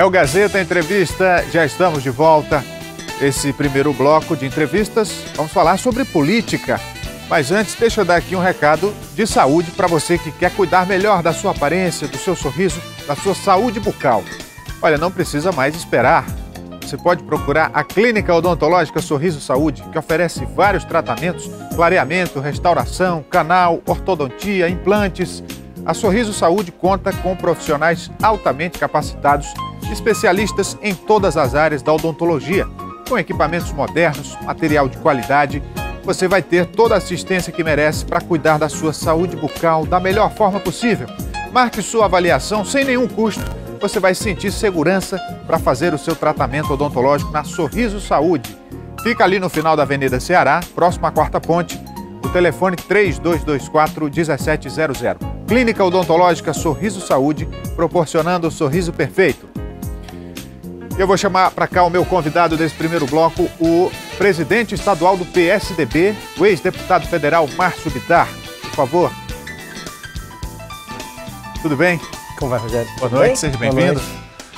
É o Gazeta Entrevista, já estamos de volta. Esse primeiro bloco de entrevistas, vamos falar sobre política. Mas antes, deixa eu dar aqui um recado de saúde para você que quer cuidar melhor da sua aparência, do seu sorriso, da sua saúde bucal. Olha, não precisa mais esperar. Você pode procurar a Clínica Odontológica Sorriso Saúde, que oferece vários tratamentos: clareamento, restauração, canal, ortodontia, implantes. A Sorriso Saúde conta com profissionais altamente capacitados especialistas em todas as áreas da odontologia. Com equipamentos modernos, material de qualidade, você vai ter toda a assistência que merece para cuidar da sua saúde bucal da melhor forma possível. Marque sua avaliação sem nenhum custo. Você vai sentir segurança para fazer o seu tratamento odontológico na Sorriso Saúde. Fica ali no final da Avenida Ceará, próximo à Quarta Ponte. O telefone 3224 1700. Clínica Odontológica Sorriso Saúde, proporcionando o sorriso perfeito. Eu vou chamar para cá o meu convidado desse primeiro bloco, o presidente estadual do PSDB, o ex-deputado federal Márcio Bitar. Por favor. Tudo bem? Como vai, Rogério? Boa noite, bem? seja bem-vindo.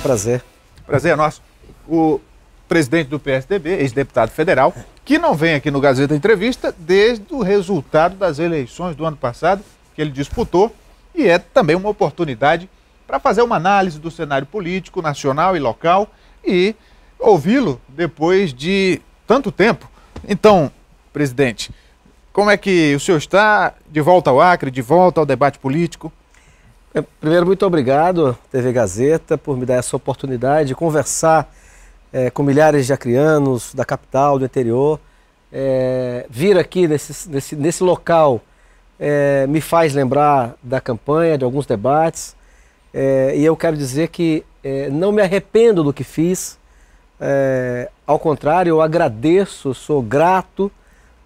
Prazer. Prazer é nosso. O presidente do PSDB, ex-deputado federal, que não vem aqui no Gazeta Entrevista desde o resultado das eleições do ano passado, que ele disputou, e é também uma oportunidade para fazer uma análise do cenário político, nacional e local e ouvi-lo depois de tanto tempo. Então, presidente, como é que o senhor está de volta ao Acre, de volta ao debate político? É, primeiro, muito obrigado, TV Gazeta, por me dar essa oportunidade de conversar é, com milhares de acrianos da capital, do interior. É, vir aqui nesse, nesse, nesse local é, me faz lembrar da campanha, de alguns debates. É, e eu quero dizer que é, não me arrependo do que fiz, é, ao contrário, eu agradeço, sou grato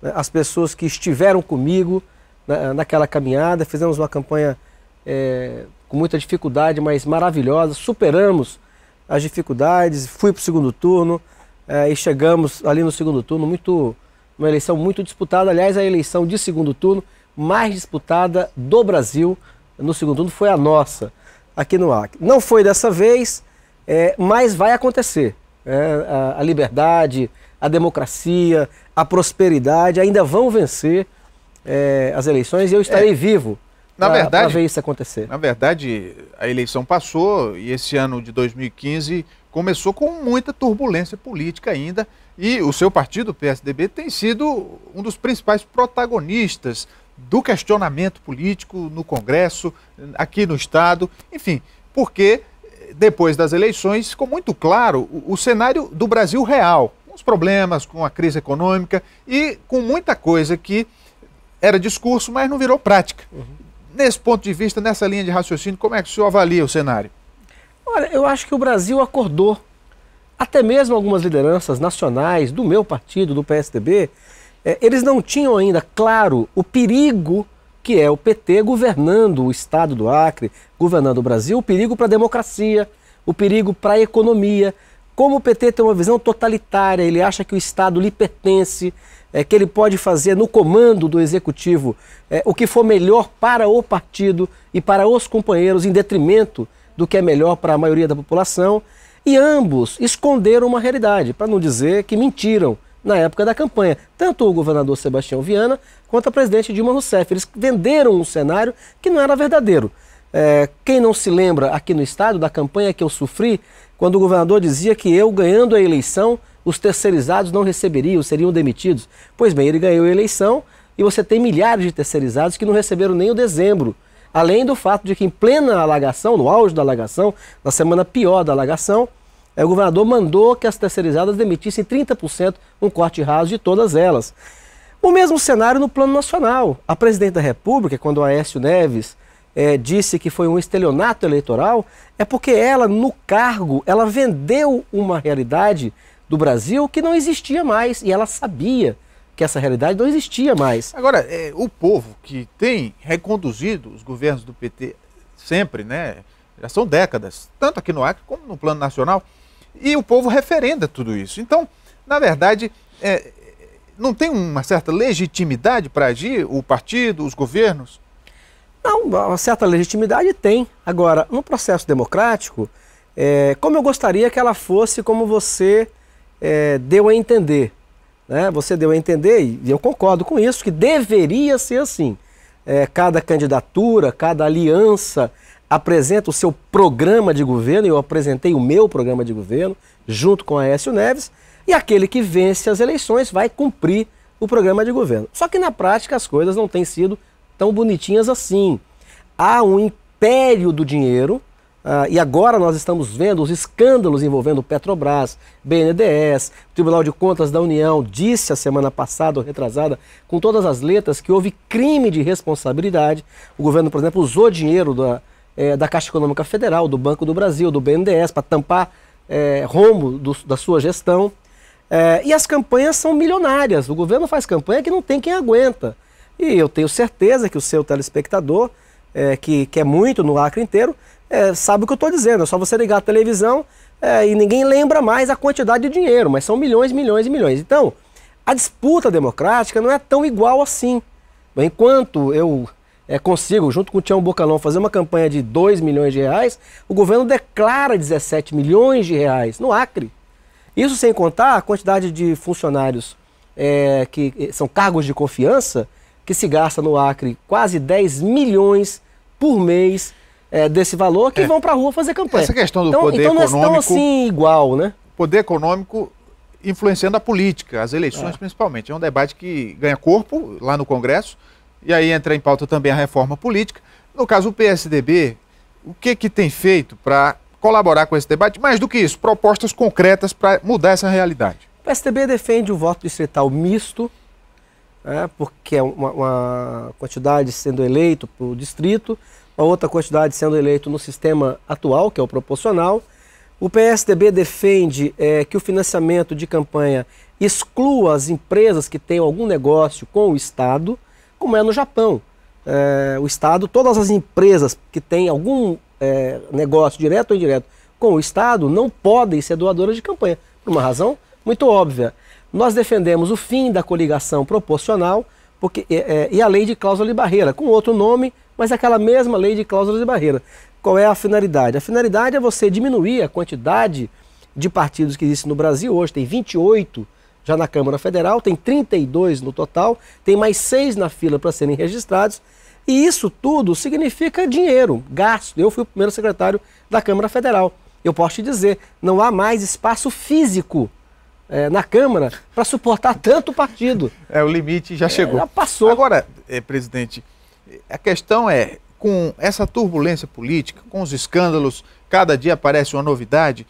né, às pessoas que estiveram comigo na, naquela caminhada. Fizemos uma campanha é, com muita dificuldade, mas maravilhosa, superamos as dificuldades, fui para o segundo turno é, e chegamos ali no segundo turno, muito, uma eleição muito disputada. Aliás, a eleição de segundo turno mais disputada do Brasil no segundo turno foi a nossa aqui no Acre. Não foi dessa vez, é, mas vai acontecer. É, a, a, liberdade, a democracia, a prosperidade ainda vão vencer é, as eleições e eu estarei é, vivo para ver isso acontecer. Na verdade, a eleição passou e esse ano de 2015 começou com muita turbulência política ainda. E o seu partido, o PSDB, tem sido um dos principais protagonistas do questionamento político no Congresso, aqui no Estado, enfim, porque eh, depois das eleições ficou muito claro o, o cenário do Brasil real, com os problemas, com a crise econômica e com muita coisa que era discurso, mas não virou prática. Uhum. Nesse ponto de vista, nessa linha de raciocínio, como é que o senhor avalia o cenário? Olha, eu acho que o Brasil acordou. Até mesmo algumas lideranças nacionais do meu partido, do PSDB, é, eles não tinham ainda claro o perigo que é o PT governando o estado do Acre, governando o Brasil, o perigo para a democracia, o perigo para a economia. Como o PT tem uma visão totalitária, ele acha que o Estado lhe pertence, é, que ele pode fazer no comando do executivo é, o que for melhor para o partido e para os companheiros, em detrimento do que é melhor para a maioria da população. E ambos esconderam uma realidade, para não dizer que mentiram na época da campanha. Tanto o governador Sebastião Viana quanto a presidente Dilma Rousseff. Eles venderam um cenário que não era verdadeiro. É, quem não se lembra aqui no estado da campanha que eu sofri, quando o governador dizia que eu, ganhando a eleição, os terceirizados não receberiam, seriam demitidos. Pois bem, ele ganhou a eleição e você tem milhares de terceirizados que não receberam nem o dezembro. Além do fato de que, em plena alagação, no auge da alagação, na semana pior da alagação, o governador mandou que as terceirizadas demitissem 30%, um corte raso de todas elas. O mesmo cenário no plano nacional. A presidente da República, quando o Aécio Neves é, disse que foi um estelionato eleitoral, é porque ela, no cargo, ela vendeu uma realidade do Brasil que não existia mais e ela sabia que essa realidade não existia mais. Agora, é, o povo que tem reconduzido os governos do PT sempre, né? Já são décadas, tanto aqui no Acre como no plano nacional. E o povo referenda tudo isso. Então, na verdade, é, não tem uma certa legitimidade para agir o partido, os governos? Não, uma certa legitimidade tem. Agora, no processo democrático, é, como eu gostaria que ela fosse como você é, deu a entender. Né? Você deu a entender, e eu concordo com isso, que deveria ser assim. É, cada candidatura, cada aliança, apresenta o seu programa de governo, eu apresentei o meu programa de governo, junto com Aécio Neves, e aquele que vence as eleições vai cumprir o programa de governo. Só que na prática as coisas não têm sido tão bonitinhas assim. Há um império do dinheiro, uh, e agora nós estamos vendo os escândalos envolvendo Petrobras, BNDES, o Tribunal de Contas da União disse a semana passada, ou retrasada, com todas as letras, que houve crime de responsabilidade. O governo, por exemplo, usou dinheiro da é, da Caixa Econômica Federal, do Banco do Brasil, do BNDES, para tampar é, rombo do, da sua gestão. É, e as campanhas são milionárias. O governo faz campanha que não tem quem aguenta. E eu tenho certeza que o seu telespectador, é, que quer é muito no Acre inteiro, é, sabe o que eu estou dizendo. É só você ligar a televisão e ninguém lembra mais a quantidade de dinheiro, mas são milhões, milhões e milhões. Então, a disputa democrática não é tão igual assim. Enquanto eu é, consigo, junto com o Tião Bocalão, fazer uma campanha de 2 milhões de reais, o governo declara 17 milhões de reais no Acre. Isso sem contar a quantidade de funcionários é, que são cargos de confiança, que se gasta no Acre quase 10 milhões por mês é, desse valor, que é. vão para a rua fazer campanha. Essa questão do então, poder então econômico... Então não é tão assim igual, né? Poder econômico influenciando a política, as eleições é. principalmente. É um debate que ganha corpo lá no Congresso, e aí entra em pauta também a reforma política. No caso, o PSDB, o que, que tem feito para colaborar com esse debate? Mais do que isso, propostas concretas para mudar essa realidade. O PSDB defende o voto distrital misto, né, porque é uma, uma quantidade sendo eleito para o distrito, uma outra quantidade sendo eleito no sistema atual, que é o proporcional. O PSDB defende é, que o financiamento de campanha exclua as empresas que têm algum negócio com o Estado como é no Japão. É, o Estado, todas as empresas que têm algum é, negócio direto ou indireto com o Estado não podem ser doadoras de campanha, por uma razão muito óbvia. Nós defendemos o fim da coligação proporcional porque, é, é e a lei de cláusula de barreira, com outro nome, mas aquela mesma lei de cláusula de barreira. Qual é a finalidade? A finalidade é você diminuir a quantidade de partidos que existe no Brasil hoje, tem 28 já na Câmara Federal, tem 32 no total, tem mais seis na fila para serem registrados. E isso tudo significa dinheiro, gasto. Eu fui o primeiro secretário da Câmara Federal. Eu posso te dizer, não há mais espaço físico é, na Câmara para suportar tanto partido. É, o limite já é, chegou. É, já passou. Agora, é, presidente, a questão é, com essa turbulência política, com os escândalos, cada dia aparece uma novidade,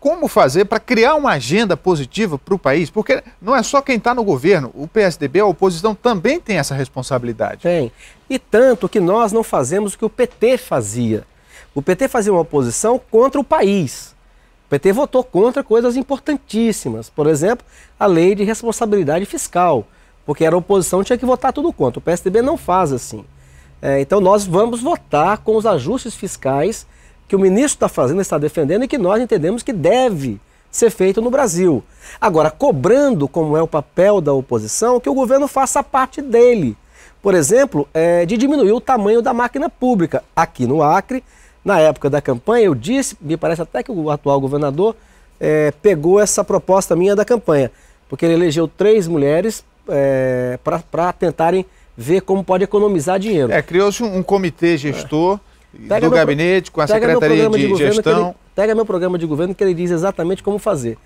como fazer para criar uma agenda positiva para o país? Porque não é só quem está no governo, o PSDB, a oposição também tem essa responsabilidade. Tem. E tanto que nós não fazemos o que o PT fazia. O PT fazia uma oposição contra o país. O PT votou contra coisas importantíssimas, por exemplo, a lei de responsabilidade fiscal, porque era oposição tinha que votar tudo contra. O PSDB não faz assim. É, então nós vamos votar com os ajustes fiscais que o ministro da Fazenda está defendendo e que nós entendemos que deve ser feito no Brasil. Agora, cobrando, como é o papel da oposição, que o governo faça parte dele. Por exemplo, é, de diminuir o tamanho da máquina pública. Aqui no Acre, na época da campanha, eu disse, me parece até que o atual governador é, pegou essa proposta minha da campanha, porque ele elegeu três mulheres é, para tentarem ver como pode economizar dinheiro. É, criou-se um, um comitê gestor. É Pega do gabinete, com a Secretaria de, de Gestão. Ele, pega meu programa de governo que ele diz exatamente como fazer.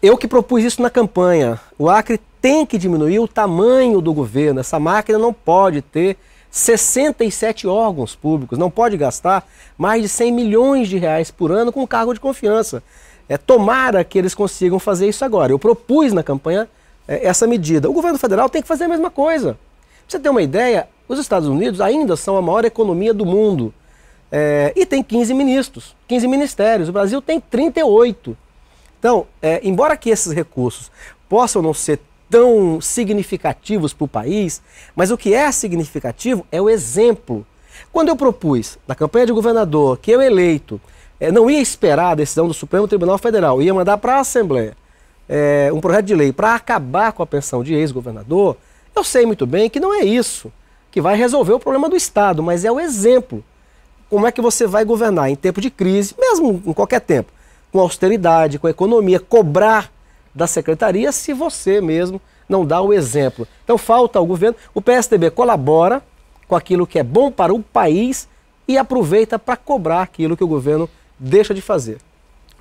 Eu que propus isso na campanha. O Acre tem que diminuir o tamanho do governo. Essa máquina não pode ter 67 órgãos públicos, não pode gastar mais de 100 milhões de reais por ano com cargo de confiança. É, tomara que eles consigam fazer isso agora. Eu propus na campanha é, essa medida. O governo federal tem que fazer a mesma coisa. Pra você ter uma ideia, os Estados Unidos ainda são a maior economia do mundo é, e tem 15 ministros, 15 ministérios. O Brasil tem 38. Então, é, embora que esses recursos possam não ser tão significativos para o país, mas o que é significativo é o exemplo. Quando eu propus na campanha de governador que eu eleito é, não ia esperar a decisão do Supremo Tribunal Federal, ia mandar para a Assembleia um projeto de lei para acabar com a pensão de ex-governador, eu sei muito bem que não é isso que vai resolver o problema do Estado, mas é o exemplo. Como é que você vai governar em tempo de crise, mesmo em qualquer tempo, com austeridade, com economia, cobrar da secretaria se você mesmo não dá o exemplo. Então falta ao governo. O PSDB colabora com aquilo que é bom para o país e aproveita para cobrar aquilo que o governo deixa de fazer.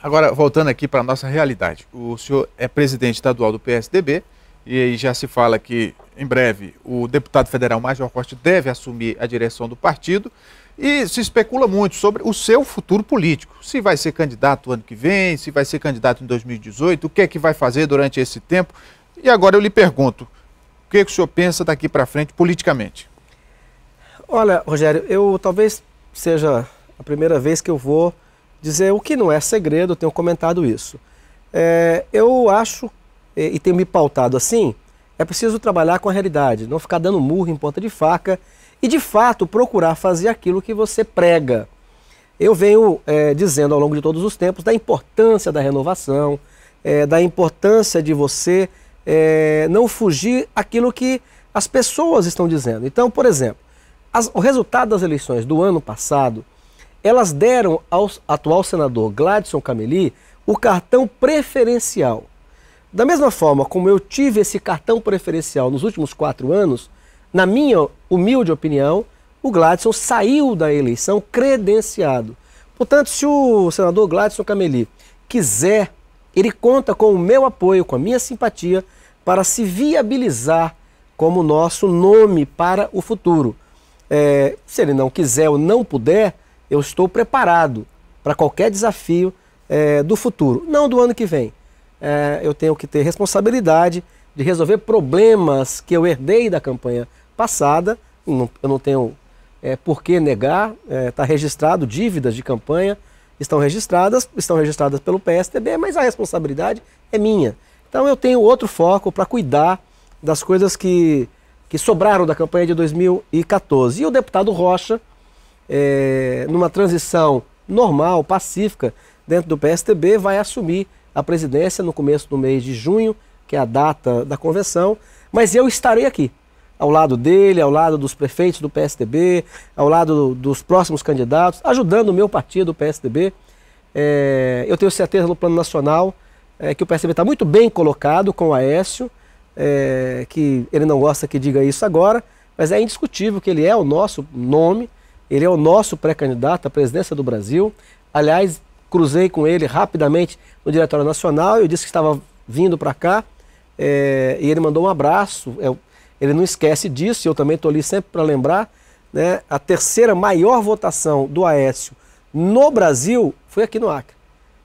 Agora, voltando aqui para a nossa realidade. O senhor é presidente estadual do PSDB, e aí já se fala que, em breve, o deputado federal Major Costa deve assumir a direção do partido. E se especula muito sobre o seu futuro político. Se vai ser candidato ano que vem, se vai ser candidato em 2018, o que é que vai fazer durante esse tempo. E agora eu lhe pergunto, o que, é que o senhor pensa daqui para frente politicamente? Olha, Rogério, eu talvez seja a primeira vez que eu vou dizer o que não é segredo, tenho comentado isso. É, eu acho e, e tenho me pautado assim, é preciso trabalhar com a realidade, não ficar dando murro em ponta de faca e, de fato, procurar fazer aquilo que você prega. Eu venho é, dizendo ao longo de todos os tempos da importância da renovação, é, da importância de você é, não fugir aquilo que as pessoas estão dizendo. Então, por exemplo, as, o resultado das eleições do ano passado, elas deram ao atual senador Gladson Cameli o cartão preferencial. Da mesma forma como eu tive esse cartão preferencial nos últimos quatro anos, na minha humilde opinião, o Gladson saiu da eleição credenciado. Portanto, se o senador Gladson Cameli quiser, ele conta com o meu apoio, com a minha simpatia, para se viabilizar como nosso nome para o futuro. É, se ele não quiser ou não puder, eu estou preparado para qualquer desafio é, do futuro, não do ano que vem, é, eu tenho que ter responsabilidade de resolver problemas que eu herdei da campanha passada. Não, eu não tenho é, por que negar, está é, tá registrado dívidas de campanha, estão registradas, estão registradas pelo PSDB, mas a responsabilidade é minha. Então eu tenho outro foco para cuidar das coisas que, que sobraram da campanha de 2014. E o deputado Rocha, é, numa transição normal, pacífica, dentro do PSDB, vai assumir à presidência no começo do mês de junho, que é a data da convenção, mas eu estarei aqui, ao lado dele, ao lado dos prefeitos do PSDB, ao lado dos próximos candidatos, ajudando o meu partido, o PSDB. É, eu tenho certeza no plano nacional é, que o PSDB está muito bem colocado com o Aécio, é, que ele não gosta que diga isso agora, mas é indiscutível que ele é o nosso nome, ele é o nosso pré-candidato à presidência do Brasil. Aliás, cruzei com ele rapidamente no Diretório Nacional, eu disse que estava vindo para cá, é, e ele mandou um abraço, é, ele não esquece disso, e eu também estou ali sempre para lembrar, né, a terceira maior votação do Aécio no Brasil foi aqui no Acre.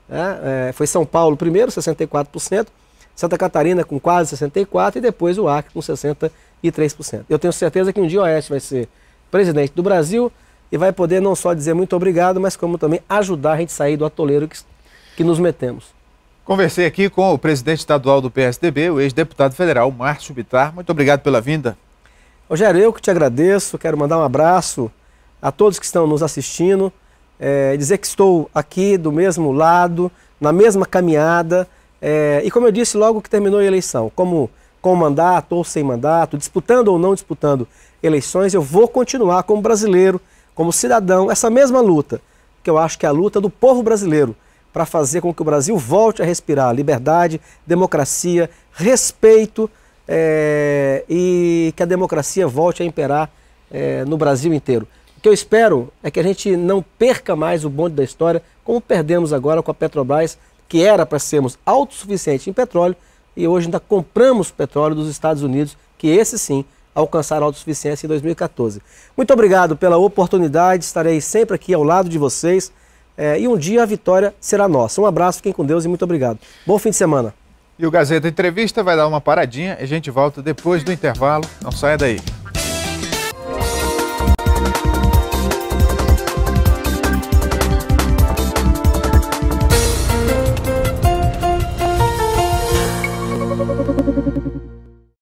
Né? É, foi São Paulo primeiro, 64%, Santa Catarina com quase 64% e depois o Acre com 63%. Eu tenho certeza que um dia o Aécio vai ser presidente do Brasil, e vai poder não só dizer muito obrigado, mas como também ajudar a gente a sair do atoleiro que, que nos metemos. Conversei aqui com o presidente estadual do PSDB, o ex-deputado federal Márcio Bitar. Muito obrigado pela vinda. Rogério, eu que te agradeço, quero mandar um abraço a todos que estão nos assistindo, é, dizer que estou aqui do mesmo lado, na mesma caminhada, é, e como eu disse logo que terminou a eleição, como com mandato ou sem mandato, disputando ou não disputando eleições, eu vou continuar como brasileiro, como cidadão, essa mesma luta, que eu acho que é a luta do povo brasileiro, para fazer com que o Brasil volte a respirar liberdade, democracia, respeito é, e que a democracia volte a imperar é, no Brasil inteiro. O que eu espero é que a gente não perca mais o bonde da história, como perdemos agora com a Petrobras, que era para sermos autossuficientes em petróleo, e hoje ainda compramos petróleo dos Estados Unidos, que esse sim alcançar a autossuficiência em 2014. Muito obrigado pela oportunidade, estarei sempre aqui ao lado de vocês é, e um dia a vitória será nossa. Um abraço, fiquem com Deus e muito obrigado. Bom fim de semana. E o Gazeta Entrevista vai dar uma paradinha e a gente volta depois do intervalo. Não saia daí.